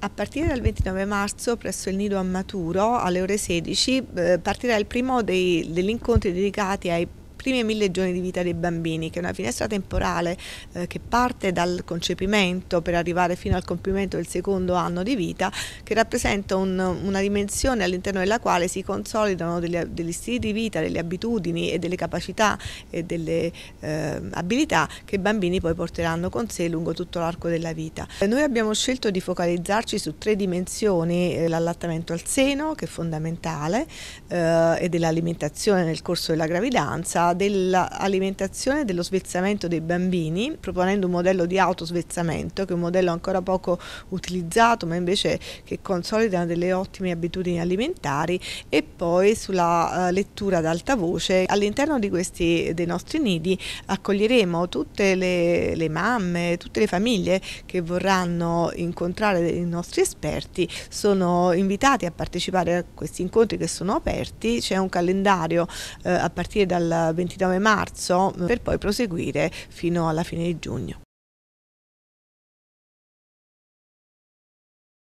A partire dal 29 marzo presso il Nido a Maturo alle ore 16 eh, partirà il primo dei, degli incontri dedicati ai primi mille giorni di vita dei bambini, che è una finestra temporale eh, che parte dal concepimento per arrivare fino al compimento del secondo anno di vita, che rappresenta un, una dimensione all'interno della quale si consolidano degli, degli, stili di vita, delle abitudini e delle capacità e delle eh, abilità che i bambini poi porteranno con sé lungo tutto l'arco della vita. Noi abbiamo scelto di focalizzarci su tre dimensioni, eh, l'allattamento al seno, che è fondamentale, eh, e dell'alimentazione nel corso della gravidanza, dell'alimentazione e dello svezzamento dei bambini, proponendo un modello di autosvezzamento, che è un modello ancora poco utilizzato, ma invece che consolida delle ottime abitudini alimentari, e poi sulla eh, lettura ad alta voce. All'interno di questi dei nostri nidi accoglieremo tutte le, le mamme, tutte le famiglie che vorranno incontrare i nostri esperti, sono invitati a partecipare a questi incontri che sono aperti, c'è un calendario eh, a partire dal 29 marzo per poi proseguire fino alla fine di giugno.